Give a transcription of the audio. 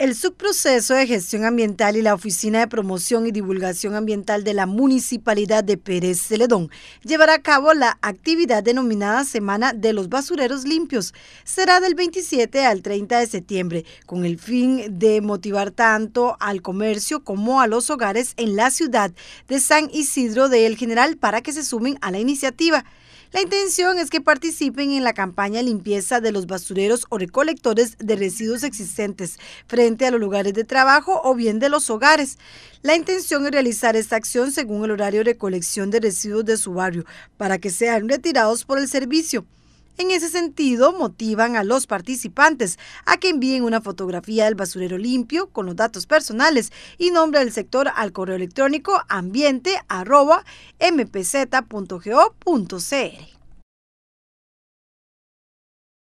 El subproceso de gestión ambiental y la Oficina de Promoción y Divulgación Ambiental de la Municipalidad de Pérez Celedón llevará a cabo la actividad denominada Semana de los Basureros Limpios. Será del 27 al 30 de septiembre, con el fin de motivar tanto al comercio como a los hogares en la ciudad de San Isidro de El General para que se sumen a la iniciativa. La intención es que participen en la campaña limpieza de los basureros o recolectores de residuos existentes a los lugares de trabajo o bien de los hogares. La intención es realizar esta acción según el horario de colección de residuos de su barrio para que sean retirados por el servicio. En ese sentido, motivan a los participantes a que envíen una fotografía del basurero limpio con los datos personales y nombre del sector al correo electrónico ambiente.mpz.go.cr.